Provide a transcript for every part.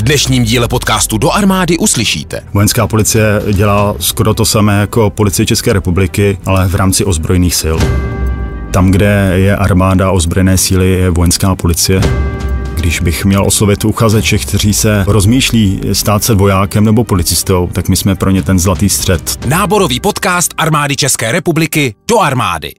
V dnešním díle podcastu Do armády uslyšíte. Vojenská policie dělá skoro to samé jako policie České republiky, ale v rámci ozbrojených sil. Tam, kde je armáda ozbrojené síly, je vojenská policie. Když bych měl oslovit uchazeče, kteří se rozmýšlí stát se vojákem nebo policistou, tak my jsme pro ně ten zlatý střed. Náborový podcast armády České republiky do armády.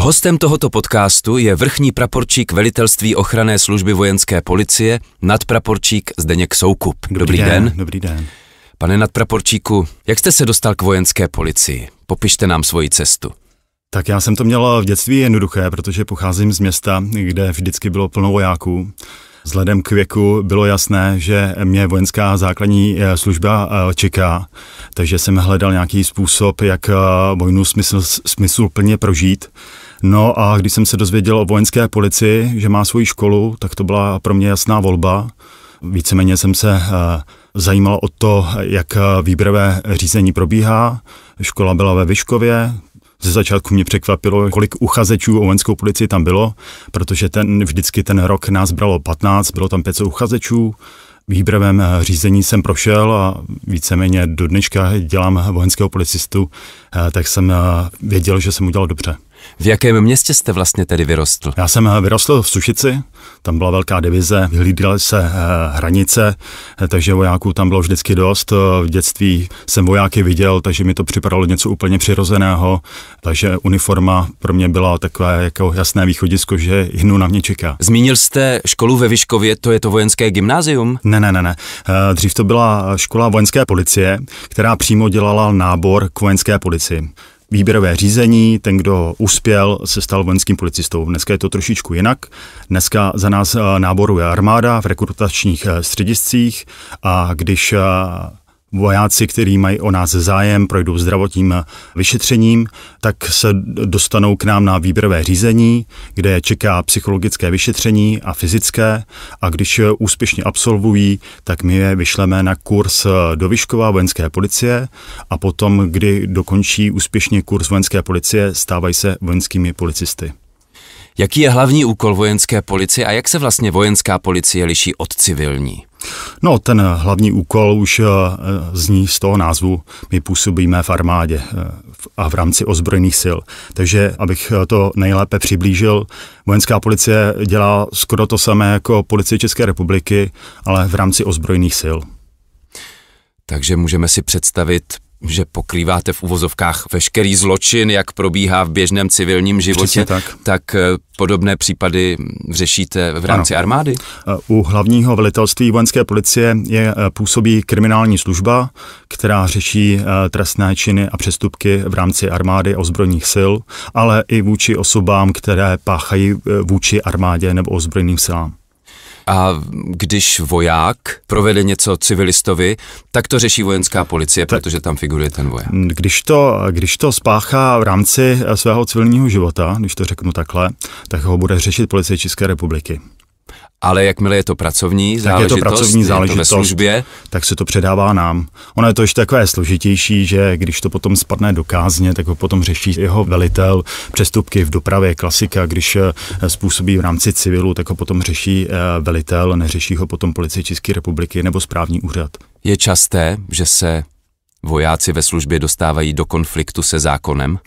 Hostem tohoto podcastu je vrchní praporčík velitelství ochranné služby vojenské policie, nadpraporčík Zdeněk Soukup. Dobrý, dobrý den. den. Dobrý den. Pane nadpraporčíku, jak jste se dostal k vojenské policii? Popište nám svoji cestu. Tak já jsem to měl v dětství jednoduché, protože pocházím z města, kde vždycky bylo plno vojáků. Vzhledem k věku bylo jasné, že mě vojenská základní eh, služba eh, čeká, takže jsem hledal nějaký způsob, jak eh, vojnu smysl, smysluplně prožít. No a když jsem se dozvěděl o vojenské policii, že má svoji školu, tak to byla pro mě jasná volba. Víceméně jsem se eh, zajímal o to, jak výběrové řízení probíhá. Škola byla ve Vyškově, ze začátku mě překvapilo, kolik uchazečů o vojenskou policii tam bylo, protože ten, vždycky ten rok nás bralo 15, bylo tam 500 uchazečů. Výběrovém eh, řízení jsem prošel a víceméně do dneška dělám vojenského policistu, eh, tak jsem věděl, že jsem udělal dobře. V jakém městě jste vlastně tedy vyrostl? Já jsem eh, vyrostl v Sušici, tam byla velká divize, vyhlídaly se eh, hranice, eh, takže vojáků tam bylo vždycky dost. V dětství jsem vojáky viděl, takže mi to připadalo něco úplně přirozeného, takže uniforma pro mě byla takové jako jasné východisko, že hnu na mě čeká. Zmínil jste školu ve Vyškově, to je to vojenské gymnázium? Ne, ne, ne, ne. Dřív to byla škola vojenské policie, která přímo dělala nábor k vojenské policii výběrové řízení, ten, kdo uspěl, se stal vojenským policistou. Dneska je to trošičku jinak. Dneska za nás eh, náboruje armáda v rekrutačních eh, střediscích a když eh, vojáci, kteří mají o nás zájem, projdou zdravotním vyšetřením, tak se dostanou k nám na výběrové řízení, kde čeká psychologické vyšetření a fyzické a když úspěšně absolvují, tak my je vyšleme na kurz do Vyškova vojenské policie a potom, kdy dokončí úspěšně kurz vojenské policie, stávají se vojenskými policisty. Jaký je hlavní úkol vojenské policie a jak se vlastně vojenská policie liší od civilní? No, ten hlavní úkol už eh, eh, zní z toho názvu, my působíme v armádě eh, a v rámci ozbrojených sil. Takže, abych to nejlépe přiblížil, vojenská policie dělá skoro to samé jako policie České republiky, ale v rámci ozbrojených sil. Takže můžeme si představit že pokrýváte v uvozovkách veškerý zločin, jak probíhá v běžném civilním životě, tak. tak eh, podobné případy řešíte v rámci ano. armády? Eh, u hlavního velitelství vojenské policie je eh, působí kriminální služba, která řeší trestné činy a přestupky v rámci armády ozbrojených sil, ale i vůči osobám, které páchají vůči armádě nebo ozbrojeným silám a když voják provede něco civilistovi, tak to řeší vojenská policie, tak, protože tam figuruje ten voják. Když to, když to spáchá v rámci svého civilního života, když to řeknu takhle, tak ho bude řešit policie České republiky ale jakmile je to pracovní záležitost, je to pracovní záležitost, je to ve službě, tak se to předává nám. Ono je to ještě takové složitější, že když to potom spadne do kázně, tak ho potom řeší jeho velitel. Přestupky v dopravě klasika, když eh, způsobí v rámci civilu, tak ho potom řeší eh, velitel, neřeší ho potom policie České republiky nebo správní úřad. Je časté, že se vojáci ve službě dostávají do konfliktu se zákonem?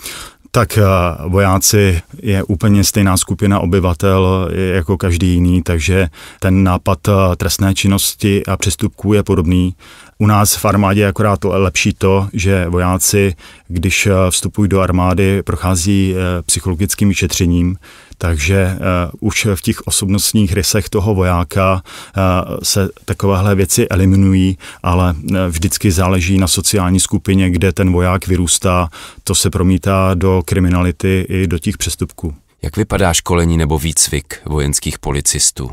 Tak eh, vojáci je úplně stejná skupina obyvatel eh, jako každý jiný, takže ten nápad eh, trestné činnosti a přestupků je podobný. U nás v armádě je akorát lepší to, že vojáci, když eh, vstupují do armády, prochází eh, psychologickým vyšetřením, takže uh, už v těch osobnostních rysech toho vojáka uh, se takovéhle věci eliminují, ale uh, vždycky záleží na sociální skupině, kde ten voják vyrůstá. To se promítá do kriminality i do těch přestupků. Jak vypadá školení nebo výcvik vojenských policistů?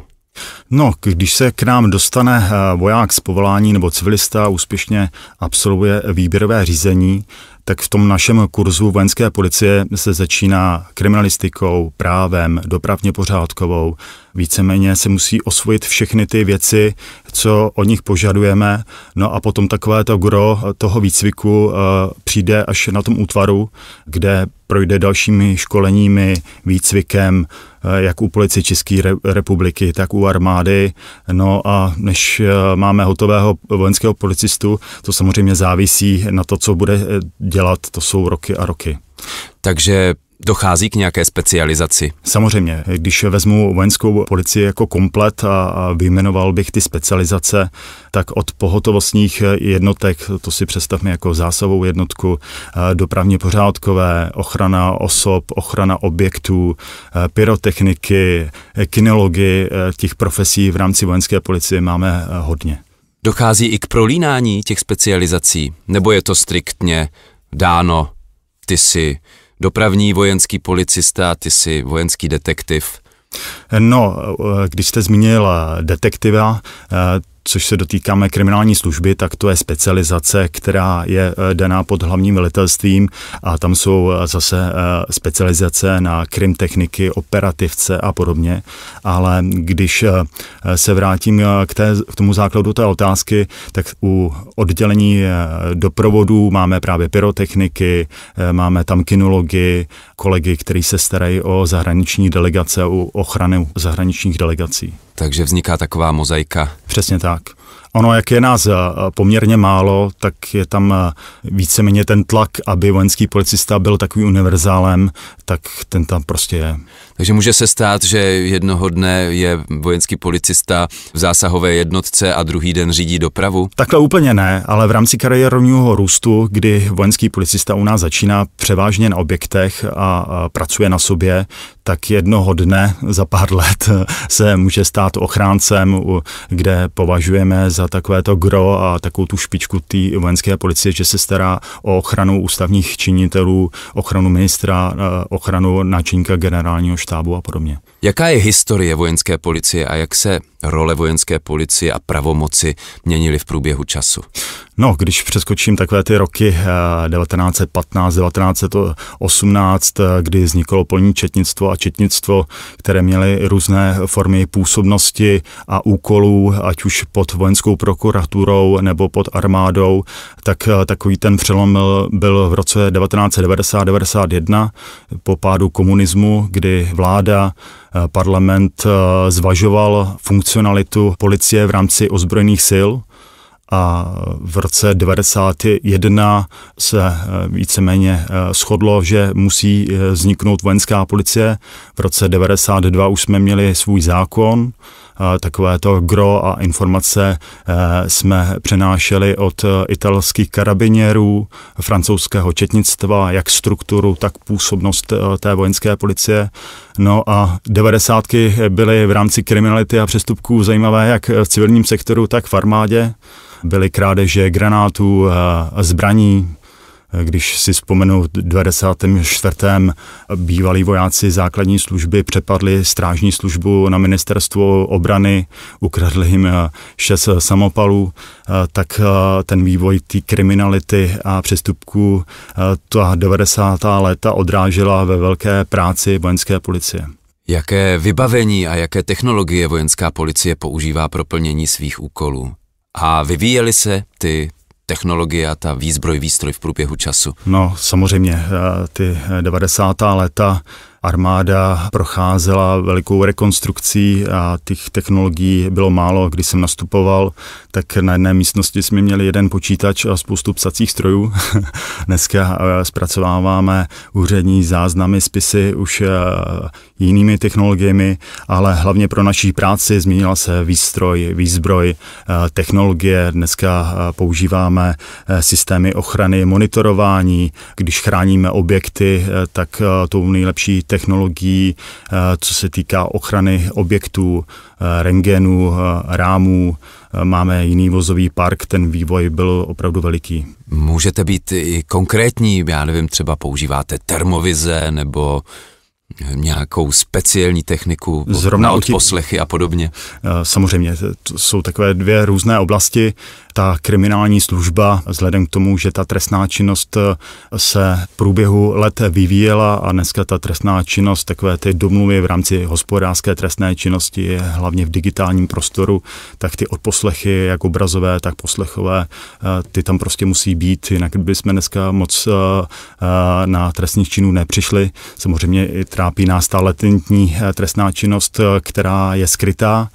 No, když se k nám dostane eh, voják z povolání nebo civilista, úspěšně absolvuje výběrové řízení, tak v tom našem kurzu vojenské policie se začíná kriminalistikou, právem, dopravně pořádkovou, víceméně se musí osvojit všechny ty věci, co o nich požadujeme, no a potom takové to gro toho výcviku eh, přijde až na tom útvaru, kde projde dalšími školeními, výcvikem, eh, jak u policie České republiky, tak u armády. No a než eh, máme hotového vojenského policistu, to samozřejmě závisí na to, co bude dělat, to jsou roky a roky. Takže Dochází k nějaké specializaci? Samozřejmě. Když vezmu vojenskou policii jako komplet a, vyjmenoval bych ty specializace, tak od pohotovostních jednotek, to si představme jako zásavou jednotku, eh, dopravně pořádkové, ochrana osob, ochrana objektů, eh, pyrotechniky, eh, kinology, těch profesí v rámci vojenské policie máme hodně. Dochází i k prolínání těch specializací? Nebo je to striktně dáno, ty si dopravní vojenský policista, ty jsi vojenský detektiv. No, eh, když jste zmínil eh, detektiva, eh, což se dotýkáme kriminální služby, tak to je specializace, která je eh, daná pod hlavním velitelstvím a tam jsou eh, zase eh, specializace na krimtechniky, operativce a podobně. Ale když se vrátím k, té, k tomu základu té otázky, tak u oddělení doprovodů máme právě pyrotechniky, máme tam kinology, kolegy, kteří se starají o zahraniční delegace, o ochranu zahraničních delegací. Takže vzniká taková mozaika Přesně tak. Ono, jak je nás eh, poměrně málo, tak je tam eh, víceméně ten tlak, aby vojenský policista byl takový univerzálem, tak ten tam prostě je. Takže může se stát, že jednoho dne je vojenský policista v zásahové jednotce a druhý den řídí dopravu? Takhle úplně ne, ale v rámci kariérního růstu, kdy vojenský policista u nás začíná převážně na objektech a pracuje na sobě, tak jednoho dne za pár let se může stát ochráncem, kde považujeme za takovéto gro a takovou tu špičku té vojenské policie, že se stará o ochranu ústavních činitelů, ochranu ministra, eh, ochranu náčinka generálního štábu a podobně. Jaká je historie vojenské policie a jak se role vojenské policie a pravomoci měnily v průběhu času? No, když přeskočím takové ty roky 1915, eh, 1918, eh, kdy vzniklo polní četnictvo a četnictvo, které měly různé formy působnosti a úkolů, ať už pod vojenskou prokuraturou nebo pod armádou, tak eh, takový ten přelom byl v roce 1990-91 po pádu komunismu, kdy vláda Eh, parlament eh, zvažoval funkcionalitu policie v rámci ozbrojených sil a v roce 1991 se eh, víceméně shodlo, že musí vzniknout vojenská policie. V roce 1992 už jsme měli svůj zákon Eh, takové to gro a informace eh, jsme přenášeli od eh, italských karabiněrů, francouzského četnictva, jak strukturu, tak působnost té vojenské policie. No a devadesátky byly v rámci kriminality a přestupků zajímavé jak v civilním sektoru, tak v armádě. Byly krádeže granátů, zbraní, když si vzpomenu, v 24. bývalí vojáci základní služby přepadli strážní službu na ministerstvo obrany, ukradli jim eh, šest eh, samopalů, eh, tak ten vývoj té kriminality a přestupků ta 90. léta odrážela ve velké práci vojenské policie. Jaké vybavení a jaké technologie vojenská policie používá pro plnění svých úkolů? A vyvíjely se ty technologie a ta výzbroj, výstroj v průběhu času? No, samozřejmě, eh, ty 90. leta Armáda procházela velikou rekonstrukcí a těch technologií bylo málo. Když jsem nastupoval, tak na jedné místnosti jsme měli jeden počítač a spoustu psacích strojů. Dneska eh, zpracováváme úřední záznamy, spisy už eh, jinými technologiemi, ale hlavně pro naší práci změnila se výstroj, výzbroj, eh, technologie. Dneska používáme systémy ochrany, monitorování. Když chráníme objekty, tak tou nejlepší technologií, eh, co se týká ochrany objektů, eh, rengénů, eh, rámů, máme jiný vozový park, ten vývoj byl opravdu veliký. Můžete být i konkrétní, já nevím, třeba používáte termovize nebo nějakou speciální techniku Zrovna na odposlechy a podobně? Eh, samozřejmě, to jsou takové dvě různé oblasti. Ta kriminální služba, vzhledem k tomu, že ta trestná činnost eh, se v průběhu let vyvíjela a dneska ta trestná činnost, takové ty domluvy v rámci hospodářské trestné činnosti je hlavně v digitálním prostoru, tak ty odposlechy, jak obrazové, tak poslechové, eh, ty tam prostě musí být, jinak bychom dneska moc na trestních činů nepřišli. Samozřejmě i trá trápí nás ta latentní eh, trestná činnost, eh, která je skrytá.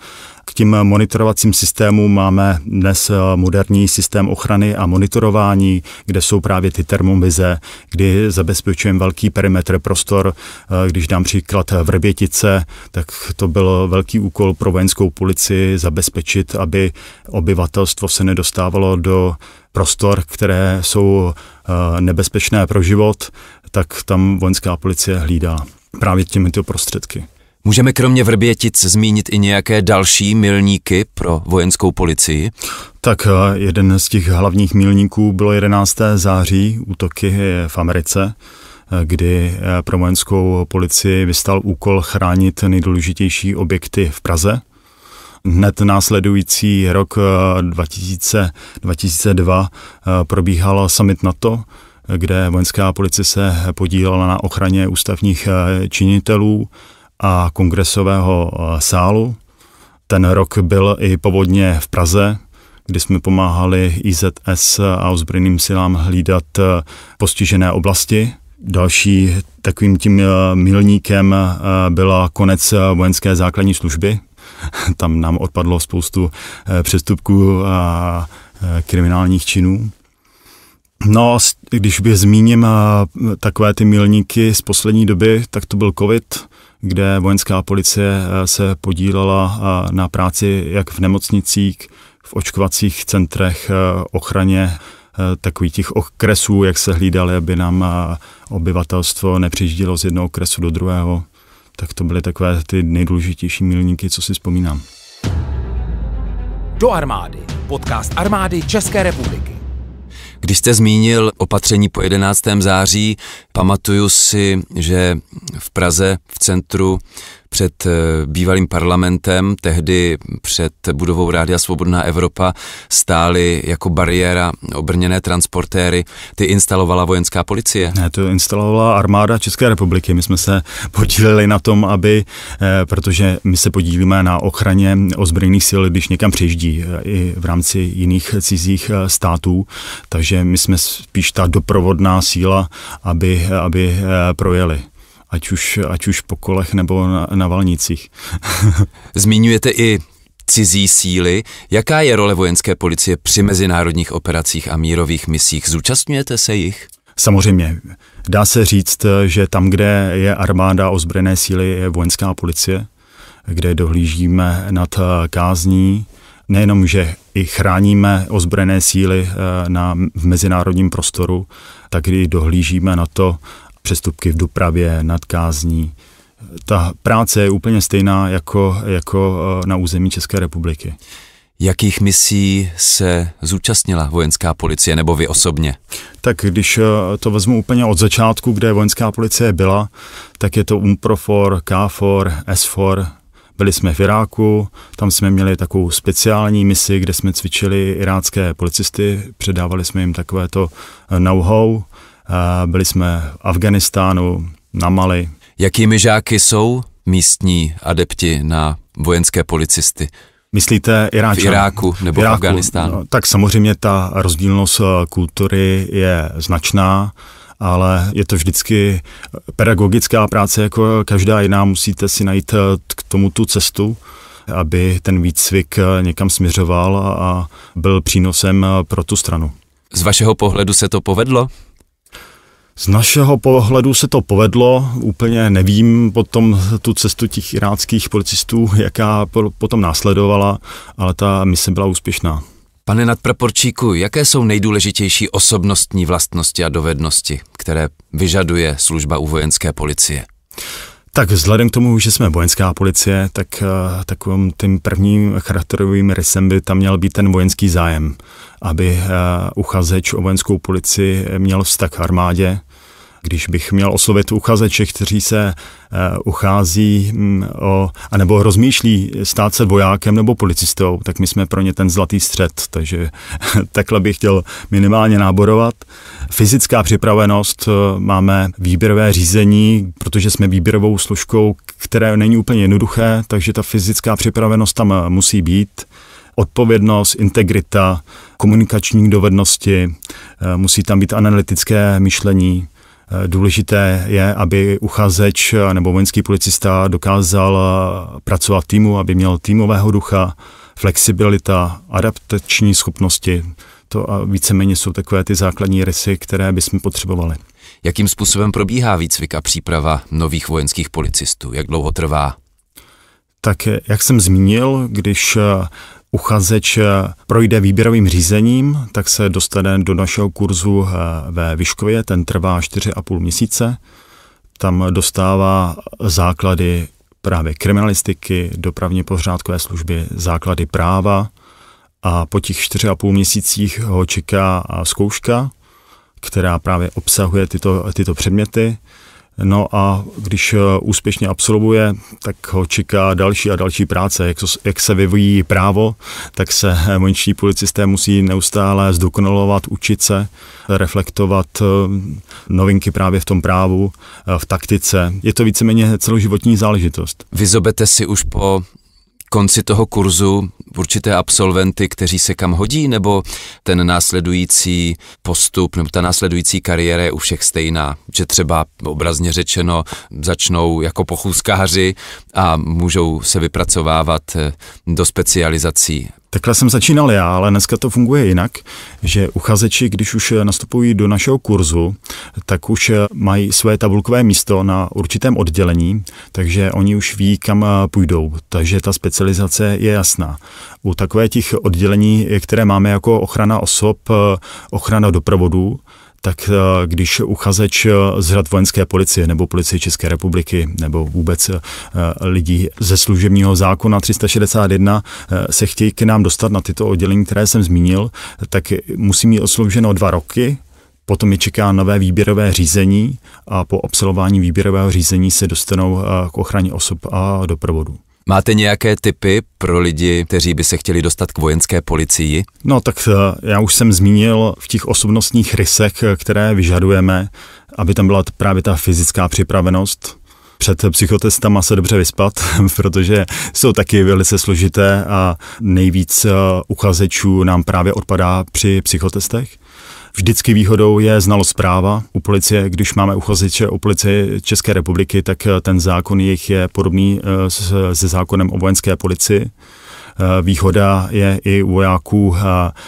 K tím monitorovacím systémům máme dnes eh, moderní systém ochrany a monitorování, kde jsou právě ty termovize, kdy zabezpečujeme velký perimetr prostor. Když dám příklad Vrbětice, tak to byl velký úkol pro vojenskou policii zabezpečit, aby obyvatelstvo se nedostávalo do prostor, které jsou nebezpečné pro život, tak tam vojenská policie hlídá právě těmito prostředky. Můžeme kromě Vrbětic zmínit i nějaké další milníky pro vojenskou policii? Tak eh, jeden z těch hlavních milníků bylo 11. září, útoky v Americe, eh, kdy eh, pro vojenskou policii vystal úkol chránit nejdůležitější objekty v Praze. Hned následující rok 2000, 2002 probíhal summit NATO, kde vojenská policie se podílela na ochraně ústavních eh, činitelů a kongresového eh, sálu. Ten rok byl i povodně v Praze, kdy jsme pomáhali IZS a ozbrojeným silám hlídat eh, postižené oblasti. Další takovým tím milníkem byla konec vojenské základní služby. Tam nám odpadlo spoustu přestupků a kriminálních činů. No, když by zmíním eh, takové ty milníky z poslední doby, tak to byl covid, kde vojenská policie eh, se podílela eh, na práci jak v nemocnicích, v očkovacích centrech, ochraně takových těch okresů, jak se hlídali, aby nám obyvatelstvo nepřiždilo z jednoho okresu do druhého. Tak to byly takové ty nejdůležitější milníky, co si vzpomínám. Do armády. Podcast armády České republiky. Když jste zmínil opatření po 11. září, pamatuju si, že v Praze v centru před eh, bývalým parlamentem, tehdy před budovou Rádia Svobodná Evropa, stály jako bariéra obrněné transportéry. Ty instalovala vojenská policie? Ne, to instalovala armáda České republiky. My jsme se podíleli na tom, aby, eh, protože my se podílíme na ochraně ozbrojených sil, když někam přijíždí eh, i v rámci jiných cizích států, takže my jsme spíš ta doprovodná síla, aby, aby projeli ať už, ať už po kolech nebo na, na valnicích. Zmiňujete i cizí síly. Jaká je role vojenské policie při mezinárodních operacích a mírových misích? Zúčastňujete se jich? Samozřejmě. Dá se říct, že tam, kde je armáda ozbrojené síly, je vojenská policie, kde dohlížíme nad eh, kázní. Nejenom, že i chráníme ozbrojené síly eh, na, v mezinárodním prostoru, tak i dohlížíme na to, přestupky v dopravě, nadkázní. Ta práce je úplně stejná jako, jako eh, na území České republiky. Jakých misí se zúčastnila vojenská policie nebo vy osobně? Tak když eh, to vezmu úplně od začátku, kde vojenská policie byla, tak je to UMPROFOR, KFOR, SFOR. Byli jsme v Iráku, tam jsme měli takovou speciální misi, kde jsme cvičili irácké policisty, předávali jsme jim takovéto eh, know-how. Byli jsme v Afganistánu, na Mali. Jakými žáky jsou místní adepti na vojenské policisty? Myslíte Iráčan? V Iráku nebo v Iráku, Afganistánu? No, tak samozřejmě ta rozdílnost eh, kultury je značná ale je to vždycky eh, pedagogická práce jako každá jiná, musíte si najít eh, k tomu tu cestu, aby ten výcvik někam směřoval a byl přínosem pro tu stranu. Z vašeho pohledu se to povedlo? Z našeho pohledu se to povedlo, úplně nevím potom tu cestu těch iráckých policistů, jaká potom následovala, ale ta mise byla úspěšná. Pane nadpraporčíku, jaké jsou nejdůležitější osobnostní vlastnosti a dovednosti, které vyžaduje služba u vojenské policie? Tak vzhledem k tomu, že jsme vojenská policie, tak eh, takovým tím prvním charakterovým rysem by tam měl být ten vojenský zájem, aby eh, uchazeč o vojenskou policii měl vztah k armádě, když bych měl oslovit uchazeče, kteří se eh, uchází mm, o, anebo rozmýšlí stát se vojákem nebo policistou, tak my jsme pro ně ten zlatý střed, takže takhle bych chtěl minimálně náborovat. Fyzická připravenost, eh, máme výběrové řízení, protože jsme výběrovou složkou, které není úplně jednoduché, takže ta fyzická připravenost tam eh, musí být odpovědnost, integrita, komunikační dovednosti, musí tam být analytické myšlení. Důležité je, aby uchazeč nebo vojenský policista dokázal pracovat týmu, aby měl týmového ducha, flexibilita, adaptační schopnosti. To a víceméně jsou takové ty základní rysy, které bychom potřebovali. Jakým způsobem probíhá výcvik a příprava nových vojenských policistů? Jak dlouho trvá? Tak jak jsem zmínil, když uchazeč eh, projde výběrovým řízením, tak se dostane do našeho kurzu eh, ve Vyškově, ten trvá 4,5 měsíce. Tam dostává základy právě kriminalistiky, dopravně pořádkové služby, základy práva a po těch 4,5 měsících ho čeká zkouška, která právě obsahuje tyto, tyto předměty. No a když eh, úspěšně absolvuje, tak ho čeká další a další práce. Jak, se vyvíjí právo, tak se eh, vojenští policisté musí neustále zdokonalovat, učit se, reflektovat eh, novinky právě v tom právu, v taktice. Je to víceméně celoživotní záležitost. Vyzobete si už po konci toho kurzu určité absolventy, kteří se kam hodí, nebo ten následující postup nebo ta následující kariéra je u všech stejná? Že třeba obrazně řečeno začnou jako pochůzkáři a můžou se vypracovávat do specializací Takhle jsem začínal já, ale dneska to funguje jinak, že uchazeči, když už nastupují do našeho kurzu, tak už mají své tabulkové místo na určitém oddělení, takže oni už ví, kam půjdou. Takže ta specializace je jasná. U takové těch oddělení, které máme jako ochrana osob, ochrana doprovodů, tak eh, když uchazeč eh, z řad vojenské policie nebo policie České republiky nebo vůbec eh, lidí ze služebního zákona 361 se chtějí k nám dostat na tyto oddělení, které jsem zmínil, tak musí mít odslouženo dva roky, Potom je čeká nové výběrové řízení a po absolvování výběrového řízení se dostanou k ochraně osob a doprovodu. Máte nějaké typy pro lidi, kteří by se chtěli dostat k vojenské policii? No tak eh, já už jsem zmínil v těch osobnostních rysech, eh, které vyžadujeme, aby tam byla právě ta fyzická připravenost, před psychotestama se dobře vyspat, protože jsou taky velice složité a nejvíc eh, uchazečů nám právě odpadá při psychotestech. Vždycky výhodou je znalost práva. U policie, když máme uchazeče o policii České republiky, tak eh, ten zákon jejich je podobný eh, se zákonem o vojenské policii. Eh, výhoda je i u vojáků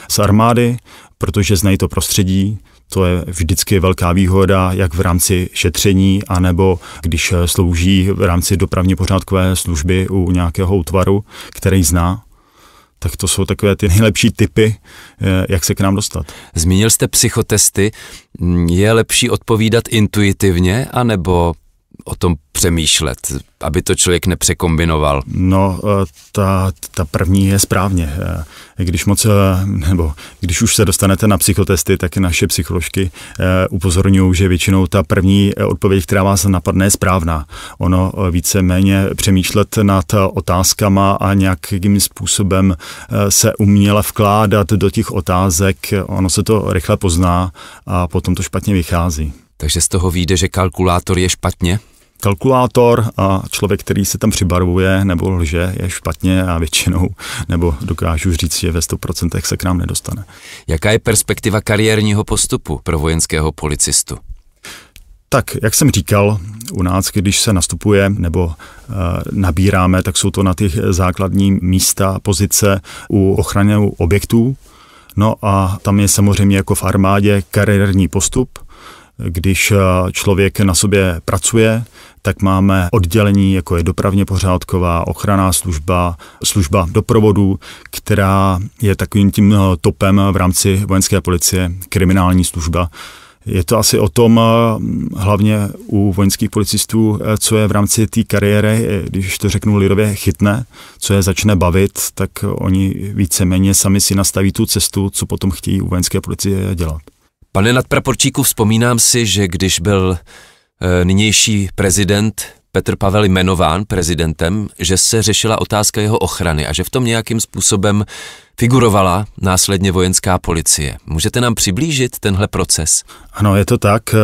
z armády, protože znají to prostředí, to je vždycky velká výhoda, jak v rámci šetření, anebo když slouží v rámci dopravně pořádkové služby u nějakého útvaru, který zná tak to jsou takové ty nejlepší typy, eh, jak se k nám dostat. Zmínil jste psychotesty. Je lepší odpovídat intuitivně, anebo o tom přemýšlet, aby to člověk nepřekombinoval? No, eh, ta, ta první je správně. Eh, když moc, eh, nebo když už se dostanete na psychotesty, tak naše psycholožky upozorňují, že většinou ta první odpověď, která vás napadne, je správná. Ono více méně přemýšlet nad otázkama a nějakým způsobem se uměle vkládat do těch otázek, ono se to rychle pozná a potom to špatně vychází. Takže z toho vyjde, že kalkulátor je špatně? kalkulátor a člověk, který se tam přibarvuje nebo lže, je špatně a většinou, nebo dokážu říct, že ve 100% se k nám nedostane. Jaká je perspektiva kariérního postupu pro vojenského policistu? Tak, jak jsem říkal, u nás, když se nastupuje nebo e, nabíráme, tak jsou to na těch základní místa, pozice u ochrany objektů. No a tam je samozřejmě jako v armádě kariérní postup, když eh, člověk na sobě pracuje, tak máme oddělení, jako je dopravně pořádková, ochranná služba, služba doprovodu, která je takovým tím eh, topem v rámci vojenské policie, kriminální služba. Je to asi o tom, eh, hlavně u vojenských policistů, eh, co je v rámci té kariéry, když to řeknu lidově, chytne, co je začne bavit, tak oni víceméně sami si nastaví tu cestu, co potom chtějí u vojenské policie dělat. Pane nadpraporčíku, vzpomínám si, že když byl Eh, nynější prezident Petr Pavel jmenován prezidentem, že se řešila otázka jeho ochrany a že v tom nějakým způsobem figurovala následně vojenská policie. Můžete nám přiblížit tenhle proces? Ano, je to tak. Eh,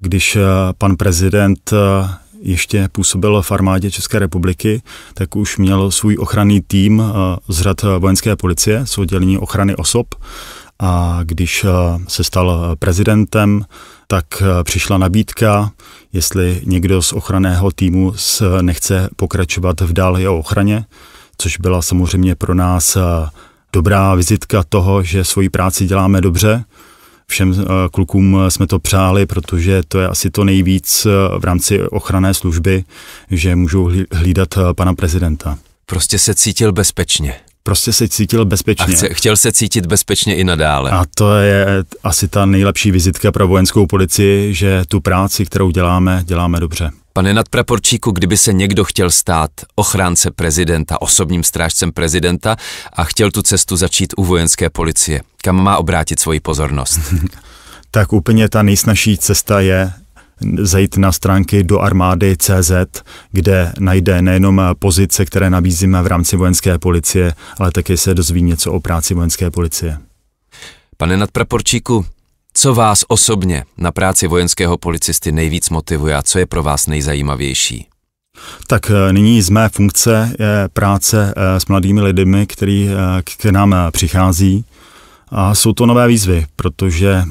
když eh, pan prezident ještě působil v armádě České republiky, tak už měl svůj ochranný tým z řad vojenské policie, z ochrany osob a když eh, se stal eh, prezidentem, tak eh, přišla nabídka, jestli někdo z ochranného týmu nechce pokračovat v dál jeho ochraně, což byla samozřejmě pro nás dobrá vizitka toho, že svoji práci děláme dobře. Všem klukům jsme to přáli, protože to je asi to nejvíc v rámci ochranné služby, že můžou hlídat pana prezidenta. Prostě se cítil bezpečně prostě se cítil bezpečně. A chce, chtěl se cítit bezpečně i nadále. A to je asi ta nejlepší vizitka pro vojenskou policii, že tu práci, kterou děláme, děláme dobře. Pane nadpraporčíku, kdyby se někdo chtěl stát ochránce prezidenta, osobním strážcem prezidenta a chtěl tu cestu začít u vojenské policie, kam má obrátit svoji pozornost? tak úplně ta nejsnažší cesta je zajít na stránky do armády CZ, kde najde nejenom pozice, které nabízíme v rámci vojenské policie, ale také se dozví něco o práci vojenské policie. Pane nadpraporčíku, co vás osobně na práci vojenského policisty nejvíc motivuje a co je pro vás nejzajímavější? Tak eh, nyní z mé funkce je práce eh, s mladými lidmi, který eh, k nám přichází a jsou to nové výzvy, protože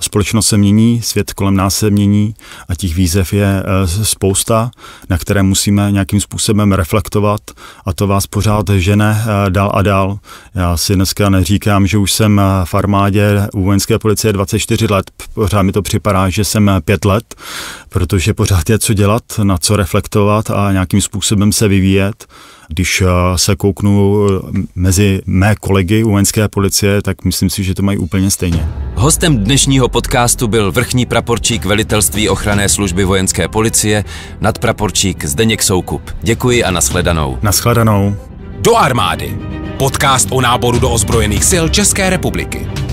společnost se mění, svět kolem nás se mění a těch výzev je e, spousta, na které musíme nějakým způsobem reflektovat a to vás pořád žene e, dál a dál. Já si dneska neříkám, že už jsem v armádě u vojenské policie 24 let, pořád mi to připadá, že jsem 5 let, protože pořád je co dělat, na co reflektovat a nějakým způsobem se vyvíjet. Když eh, se kouknu eh, mezi mé kolegy u vojenské policie, tak myslím si, že to mají úplně stejně. Hostem dnešního podcastu byl vrchní praporčík velitelství ochranné služby vojenské policie, nadpraporčík Zdeněk Soukup. Děkuji a nashledanou. Nashledanou. Do armády. Podcast o náboru do ozbrojených sil České republiky.